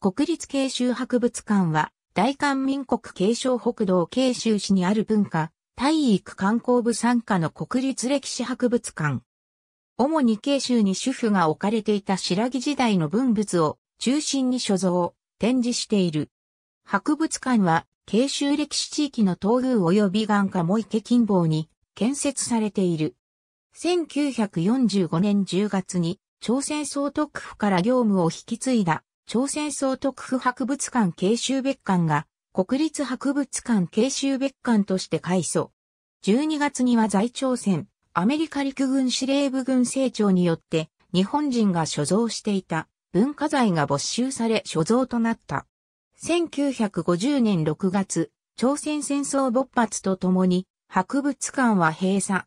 国立慶州博物館は、大韓民国慶州北道慶州市にある文化、体育観光部参加の国立歴史博物館。主に慶州に主婦が置かれていた白木時代の文物を中心に所蔵、展示している。博物館は、慶州歴史地域の東宮及び眼下も池近傍に建設されている。1945年10月に朝鮮総督府から業務を引き継いだ朝鮮総督府博物館慶州別館が国立博物館慶州別館として改装。12月には在朝鮮、アメリカ陸軍司令部軍政庁によって日本人が所蔵していた文化財が没収され所蔵となった。1950年6月、朝鮮戦争勃発とともに博物館は閉鎖、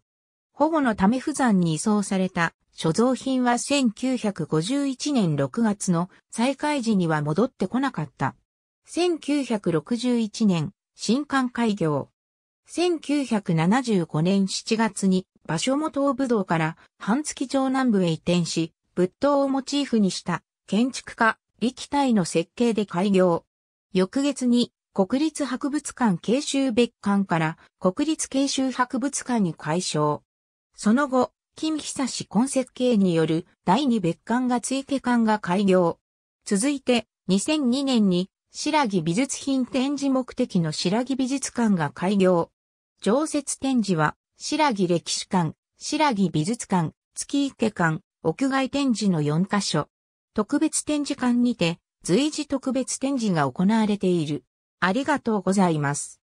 保護のため不山に移送された所蔵品は1951年6月の再開時には戻ってこなかった。1961年、新館開業。1975年7月に場所も東武道から半月町南部へ移転し、仏塔をモチーフにした建築家、力体の設計で開業。翌月に国立博物館慶州別館から国立慶州博物館に改称。その後、金久志根設計による第二別館が追加館が開業。続いて、2002年に白木美術品展示目的の白木美術館が開業。常設展示は、白木歴史館、白木美術館、月池館、屋外展示の4カ所。特別展示館にて、随時特別展示が行われている。ありがとうございます。